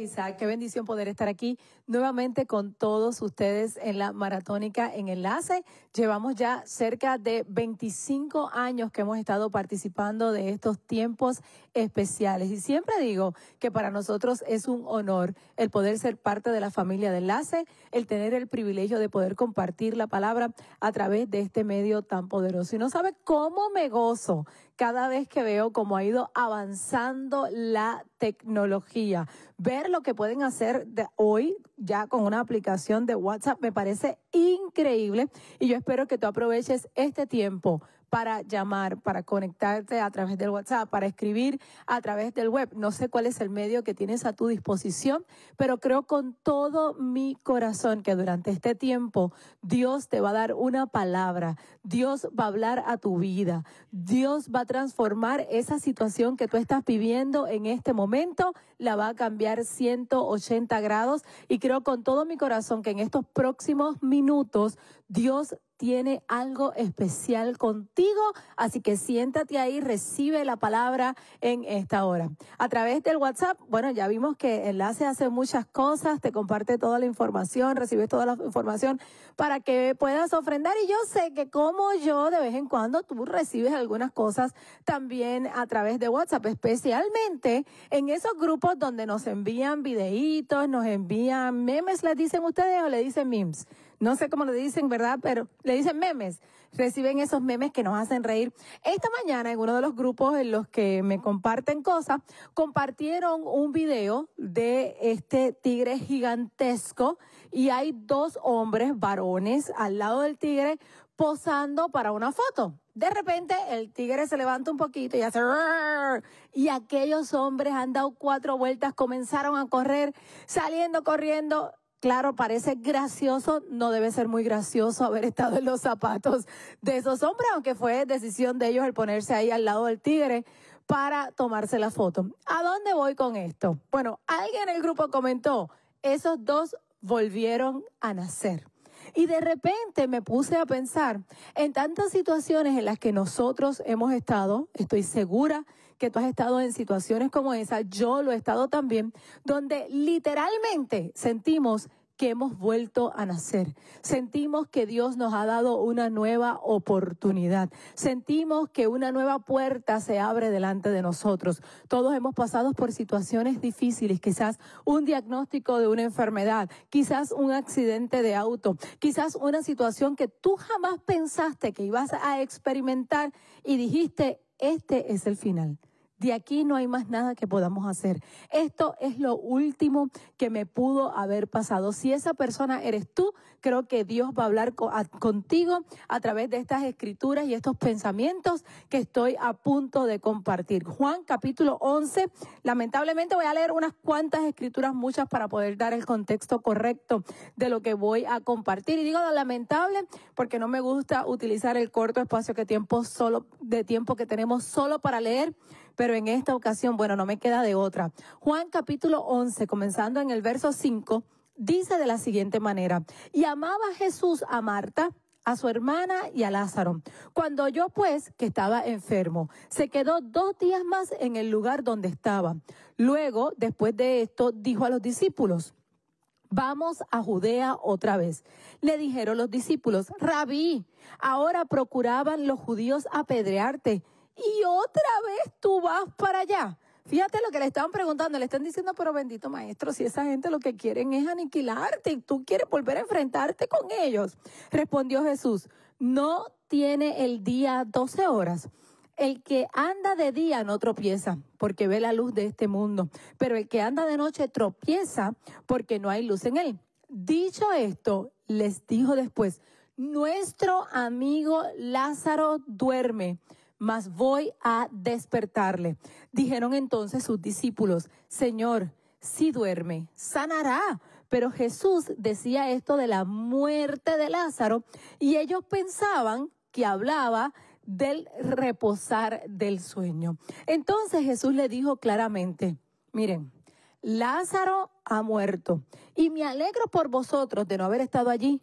Isaac. Qué bendición poder estar aquí nuevamente con todos ustedes en la maratónica en enlace. Llevamos ya cerca de 25 años que hemos estado participando de estos tiempos especiales y siempre digo que para nosotros es un honor el poder ser parte de la familia de enlace, el tener el privilegio de poder compartir la palabra a través de este medio tan poderoso. Y no sabe cómo me gozo cada vez que veo cómo ha ido avanzando la tecnología. Ver lo que pueden hacer de hoy ya con una aplicación de WhatsApp me parece increíble y yo espero que tú aproveches este tiempo para llamar, para conectarte a través del WhatsApp, para escribir a través del web. No sé cuál es el medio que tienes a tu disposición, pero creo con todo mi corazón que durante este tiempo Dios te va a dar una palabra, Dios va a hablar a tu vida, Dios va a transformar esa situación que tú estás viviendo en este momento, la va a cambiar 180 grados y creo con todo mi corazón que en estos próximos minutos Dios tiene algo especial contigo, así que siéntate ahí, recibe la palabra en esta hora. A través del WhatsApp, bueno, ya vimos que Enlace hace muchas cosas, te comparte toda la información, recibes toda la información para que puedas ofrendar y yo sé que como yo de vez en cuando tú recibes algunas cosas también a través de WhatsApp, especialmente en esos grupos donde nos envían videitos, nos envían memes, les dicen ustedes o le dicen memes no sé cómo le dicen, ¿verdad? Pero le dicen memes. Reciben esos memes que nos hacen reír. Esta mañana en uno de los grupos en los que me comparten cosas, compartieron un video de este tigre gigantesco y hay dos hombres varones al lado del tigre posando para una foto. De repente el tigre se levanta un poquito y hace y aquellos hombres han dado cuatro vueltas, comenzaron a correr, saliendo corriendo Claro, parece gracioso, no debe ser muy gracioso haber estado en los zapatos de esos hombres, aunque fue decisión de ellos el ponerse ahí al lado del tigre para tomarse la foto. ¿A dónde voy con esto? Bueno, alguien en el grupo comentó, esos dos volvieron a nacer. Y de repente me puse a pensar en tantas situaciones en las que nosotros hemos estado, estoy segura que tú has estado en situaciones como esa, yo lo he estado también, donde literalmente sentimos que hemos vuelto a nacer. Sentimos que Dios nos ha dado una nueva oportunidad. Sentimos que una nueva puerta se abre delante de nosotros. Todos hemos pasado por situaciones difíciles, quizás un diagnóstico de una enfermedad, quizás un accidente de auto, quizás una situación que tú jamás pensaste que ibas a experimentar y dijiste, este es el final. De aquí no hay más nada que podamos hacer. Esto es lo último que me pudo haber pasado. Si esa persona eres tú, creo que Dios va a hablar contigo a través de estas escrituras y estos pensamientos que estoy a punto de compartir. Juan capítulo 11. Lamentablemente voy a leer unas cuantas escrituras, muchas para poder dar el contexto correcto de lo que voy a compartir. Y digo lamentable porque no me gusta utilizar el corto espacio que tiempo solo, de tiempo que tenemos solo para leer pero en esta ocasión, bueno, no me queda de otra. Juan capítulo 11, comenzando en el verso 5, dice de la siguiente manera, Llamaba amaba Jesús a Marta, a su hermana y a Lázaro. Cuando yo pues, que estaba enfermo, se quedó dos días más en el lugar donde estaba. Luego, después de esto, dijo a los discípulos, Vamos a Judea otra vez. Le dijeron los discípulos, Rabí, ahora procuraban los judíos apedrearte y otra vez tú vas para allá. Fíjate lo que le estaban preguntando, le están diciendo, pero bendito maestro, si esa gente lo que quieren es aniquilarte y tú quieres volver a enfrentarte con ellos. Respondió Jesús, no tiene el día 12 horas. El que anda de día no tropieza porque ve la luz de este mundo, pero el que anda de noche tropieza porque no hay luz en él. Dicho esto, les dijo después, nuestro amigo Lázaro duerme mas voy a despertarle. Dijeron entonces sus discípulos, Señor, si duerme, sanará. Pero Jesús decía esto de la muerte de Lázaro y ellos pensaban que hablaba del reposar del sueño. Entonces Jesús le dijo claramente, miren, Lázaro ha muerto y me alegro por vosotros de no haber estado allí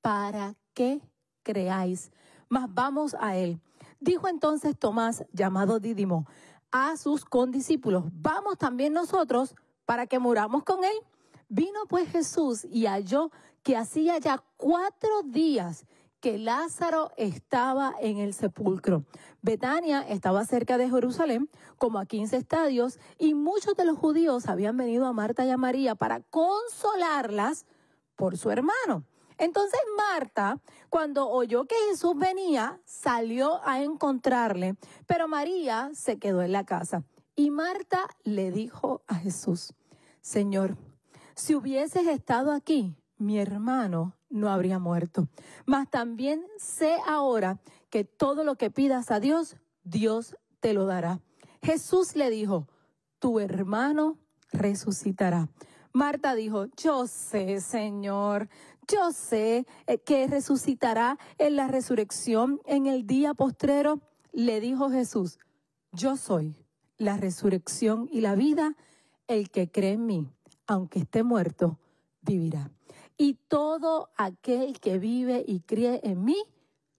para que creáis, mas vamos a él. Dijo entonces Tomás, llamado Dídimo, a sus condiscípulos, vamos también nosotros para que muramos con él. Vino pues Jesús y halló que hacía ya cuatro días que Lázaro estaba en el sepulcro. Betania estaba cerca de Jerusalén, como a 15 estadios, y muchos de los judíos habían venido a Marta y a María para consolarlas por su hermano. Entonces Marta, cuando oyó que Jesús venía, salió a encontrarle, pero María se quedó en la casa. Y Marta le dijo a Jesús, Señor, si hubieses estado aquí, mi hermano no habría muerto. Mas también sé ahora que todo lo que pidas a Dios, Dios te lo dará. Jesús le dijo, tu hermano resucitará. Marta dijo, yo sé, Señor, yo sé eh, que resucitará en la resurrección en el día postrero, le dijo Jesús, yo soy la resurrección y la vida, el que cree en mí, aunque esté muerto, vivirá. Y todo aquel que vive y cree en mí,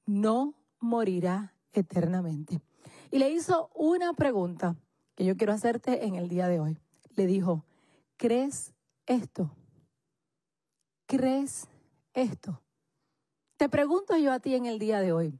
no morirá eternamente. Y le hizo una pregunta que yo quiero hacerte en el día de hoy. Le dijo, ¿crees esto? ¿Crees esto? Te pregunto yo a ti en el día de hoy,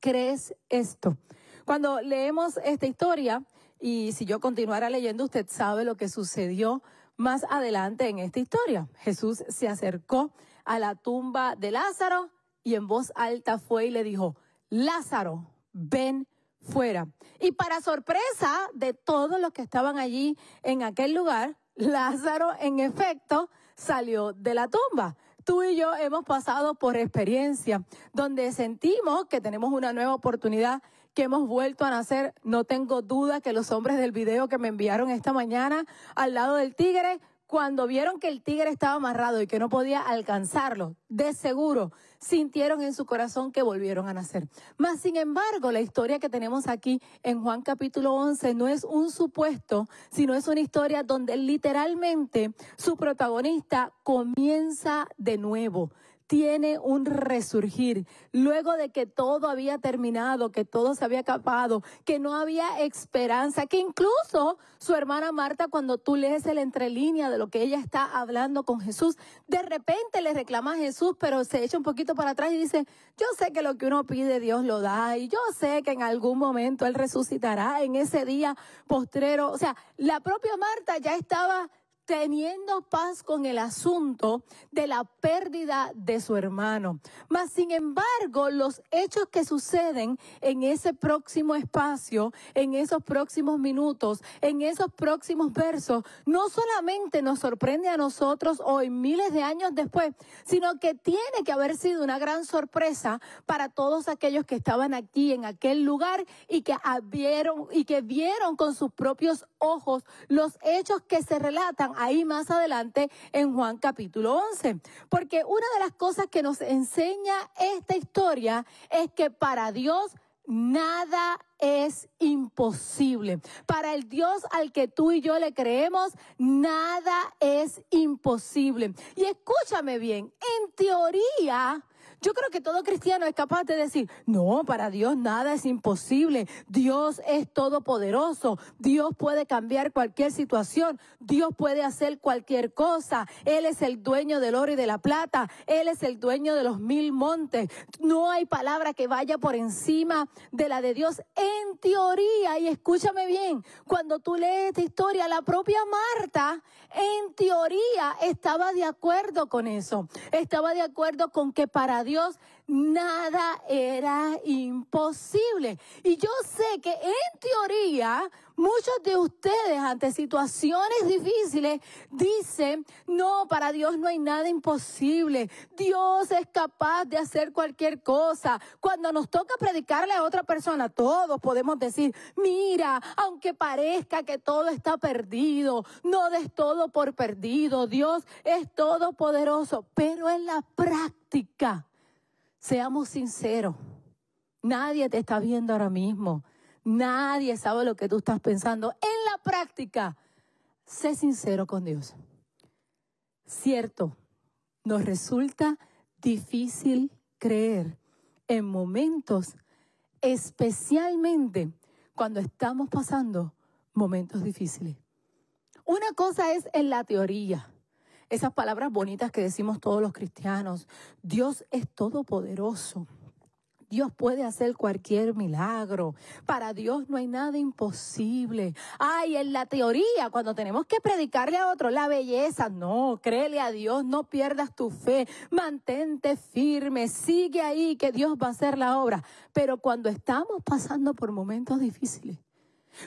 ¿crees esto? Cuando leemos esta historia, y si yo continuara leyendo, usted sabe lo que sucedió más adelante en esta historia. Jesús se acercó a la tumba de Lázaro y en voz alta fue y le dijo, Lázaro, ven fuera. Y para sorpresa de todos los que estaban allí en aquel lugar, Lázaro en efecto salió de la tumba tú y yo hemos pasado por experiencia donde sentimos que tenemos una nueva oportunidad, que hemos vuelto a nacer. No tengo duda que los hombres del video que me enviaron esta mañana al lado del tigre cuando vieron que el tigre estaba amarrado y que no podía alcanzarlo, de seguro sintieron en su corazón que volvieron a nacer. Mas, sin embargo, la historia que tenemos aquí en Juan capítulo 11 no es un supuesto, sino es una historia donde literalmente su protagonista comienza de nuevo tiene un resurgir. Luego de que todo había terminado, que todo se había acabado, que no había esperanza, que incluso su hermana Marta, cuando tú lees el entrelínea de lo que ella está hablando con Jesús, de repente le reclama a Jesús, pero se echa un poquito para atrás y dice, yo sé que lo que uno pide Dios lo da y yo sé que en algún momento Él resucitará en ese día postrero. O sea, la propia Marta ya estaba teniendo paz con el asunto de la pérdida de su hermano. Mas, sin embargo, los hechos que suceden en ese próximo espacio, en esos próximos minutos, en esos próximos versos, no solamente nos sorprende a nosotros hoy, miles de años después, sino que tiene que haber sido una gran sorpresa para todos aquellos que estaban aquí en aquel lugar y que vieron y que vieron con sus propios ojos los hechos que se relatan ahí más adelante en Juan capítulo 11. Porque una de las cosas que nos enseña esta historia es que para Dios nada es imposible. Para el Dios al que tú y yo le creemos, nada es imposible. Y escúchame bien, en teoría, yo creo que todo cristiano es capaz de decir, no, para Dios nada es imposible. Dios es todopoderoso. Dios puede cambiar cualquier situación. Dios puede hacer cualquier cosa. Él es el dueño del oro y de la plata. Él es el dueño de los mil montes. No hay palabra que vaya por encima de la de Dios en teoría. Y escúchame bien, cuando tú lees esta historia, la propia Marta en teoría estaba de acuerdo con eso. Estaba de acuerdo con que para Dios Dios, nada era imposible. Y yo sé que en teoría muchos de ustedes ante situaciones difíciles dicen, no, para Dios no hay nada imposible. Dios es capaz de hacer cualquier cosa. Cuando nos toca predicarle a otra persona, todos podemos decir, mira, aunque parezca que todo está perdido, no des todo por perdido. Dios es todopoderoso, pero en la práctica Seamos sinceros. Nadie te está viendo ahora mismo. Nadie sabe lo que tú estás pensando. En la práctica, sé sincero con Dios. Cierto, nos resulta difícil creer en momentos, especialmente cuando estamos pasando momentos difíciles. Una cosa es en la teoría esas palabras bonitas que decimos todos los cristianos. Dios es todopoderoso. Dios puede hacer cualquier milagro. Para Dios no hay nada imposible. Ay, en la teoría, cuando tenemos que predicarle a otro la belleza, no, créele a Dios, no pierdas tu fe, mantente firme, sigue ahí que Dios va a hacer la obra. Pero cuando estamos pasando por momentos difíciles,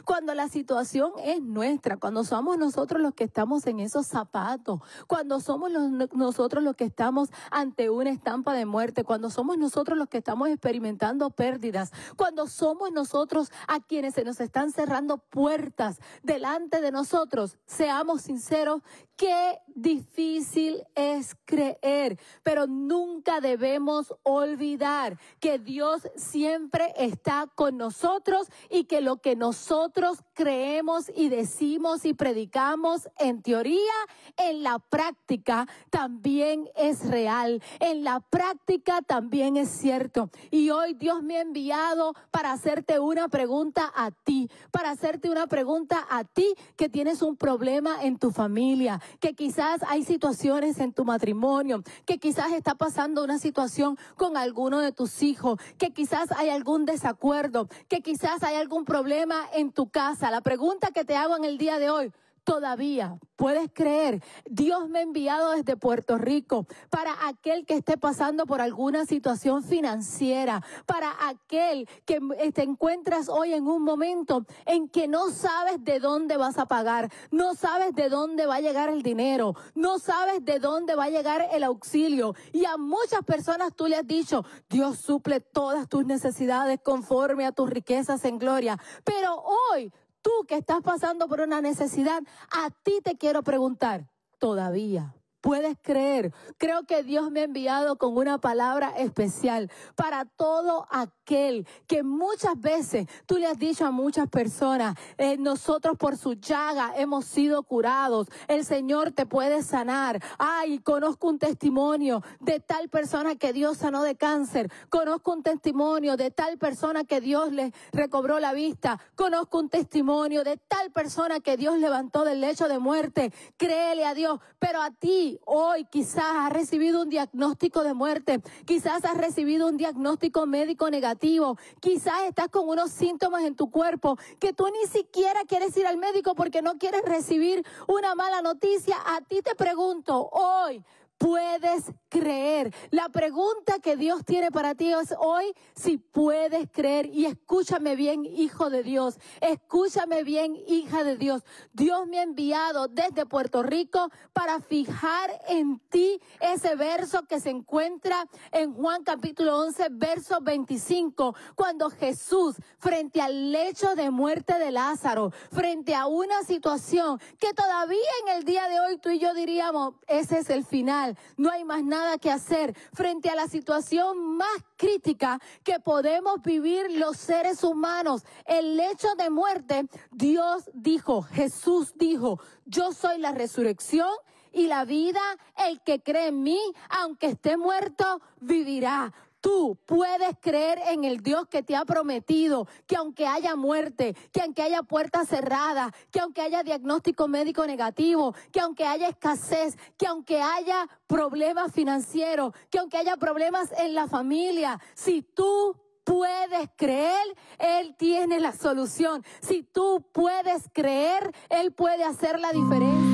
cuando la situación es nuestra, cuando somos nosotros los que estamos en esos zapatos, cuando somos nosotros los que estamos ante una estampa de muerte, cuando somos nosotros los que estamos experimentando pérdidas, cuando somos nosotros a quienes se nos están cerrando puertas delante de nosotros, seamos sinceros Qué difícil es creer, pero nunca debemos olvidar que Dios siempre está con nosotros y que lo que nosotros creemos y decimos y predicamos en teoría, en la práctica también es real, en la práctica también es cierto. Y hoy Dios me ha enviado para hacerte una pregunta a ti, para hacerte una pregunta a ti que tienes un problema en tu familia que quizás hay situaciones en tu matrimonio, que quizás está pasando una situación con alguno de tus hijos, que quizás hay algún desacuerdo, que quizás hay algún problema en tu casa. La pregunta que te hago en el día de hoy, todavía. Puedes creer, Dios me ha enviado desde Puerto Rico para aquel que esté pasando por alguna situación financiera, para aquel que te encuentras hoy en un momento en que no sabes de dónde vas a pagar, no sabes de dónde va a llegar el dinero, no sabes de dónde va a llegar el auxilio. Y a muchas personas tú le has dicho, Dios suple todas tus necesidades conforme a tus riquezas en gloria. Pero hoy Tú que estás pasando por una necesidad, a ti te quiero preguntar, todavía puedes creer. Creo que Dios me ha enviado con una palabra especial para todo aquel que muchas veces tú le has dicho a muchas personas, eh, nosotros por su llaga hemos sido curados, el Señor te puede sanar. Ay, conozco un testimonio de tal persona que Dios sanó de cáncer, conozco un testimonio de tal persona que Dios le recobró la vista, conozco un testimonio de tal persona que Dios levantó del lecho de muerte. Créele a Dios, pero a ti hoy, quizás has recibido un diagnóstico de muerte, quizás has recibido un diagnóstico médico negativo, quizás estás con unos síntomas en tu cuerpo que tú ni siquiera quieres ir al médico porque no quieres recibir una mala noticia, a ti te pregunto hoy, puedes creer. La pregunta que Dios tiene para ti es hoy si puedes creer. Y escúchame bien, hijo de Dios. Escúchame bien, hija de Dios. Dios me ha enviado desde Puerto Rico para fijar en ti ese verso que se encuentra en Juan capítulo 11, verso 25, cuando Jesús, frente al lecho de muerte de Lázaro, frente a una situación que todavía en el día de hoy tú y yo diríamos, ese es el final no hay más nada que hacer frente a la situación más crítica que podemos vivir los seres humanos. El hecho de muerte, Dios dijo, Jesús dijo, yo soy la resurrección y la vida, el que cree en mí, aunque esté muerto, vivirá. Tú puedes creer en el Dios que te ha prometido que aunque haya muerte, que aunque haya puertas cerradas, que aunque haya diagnóstico médico negativo, que aunque haya escasez, que aunque haya problemas financieros, que aunque haya problemas en la familia, si tú puedes creer, Él tiene la solución. Si tú puedes creer, Él puede hacer la diferencia.